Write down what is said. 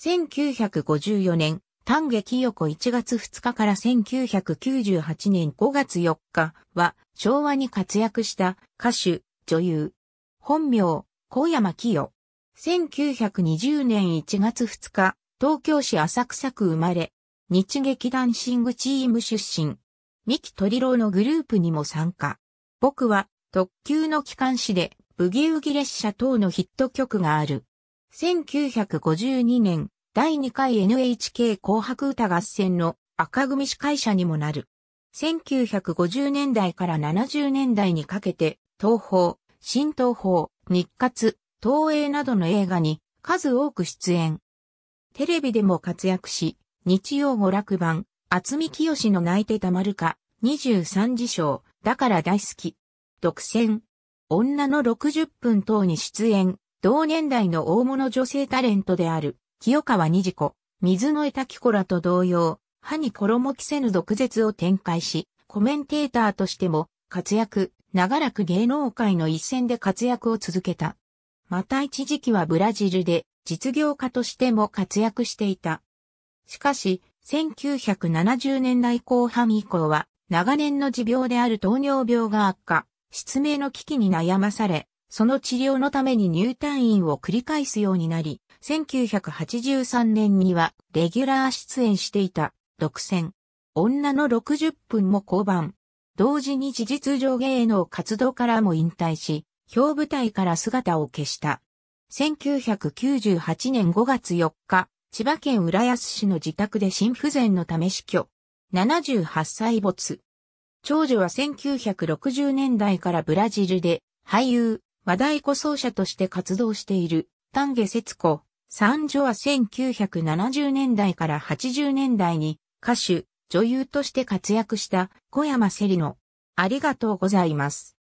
1954年、丹下清子1月2日から1998年5月4日は、昭和に活躍した歌手、女優。本名、小山清。1920年1月2日、東京市浅草区生まれ、日劇ダンシングチーム出身。三木鳥郎のグループにも参加。僕は特急の機関誌でブギウギ列車等のヒット曲がある。1952年、第2回 NHK 紅白歌合戦の赤組司会者にもなる。1950年代から70年代にかけて、東宝、新東宝、日活、東映などの映画に数多く出演。テレビでも活躍し、日曜娯楽版、厚み清の泣いてたまるか、23次章、だから大好き。独占。女の60分等に出演、同年代の大物女性タレントである、清川二次子、水野江滝子らと同様、歯に衣着せぬ毒舌を展開し、コメンテーターとしても活躍、長らく芸能界の一線で活躍を続けた。また一時期はブラジルで実業家としても活躍していた。しかし、1970年代後半以降は、長年の持病である糖尿病が悪化、失明の危機に悩まされ、その治療のために入退院を繰り返すようになり、1983年にはレギュラー出演していた独占。女の60分も降板。同時に事実上芸能活動からも引退し、表舞台から姿を消した。1998年5月4日、千葉県浦安市の自宅で心不全のため死去。78歳没。長女は1960年代からブラジルで俳優、和太鼓奏者として活動している、丹下節子、三女は1970年代から80年代に歌手、女優として活躍した小山セリのありがとうございます。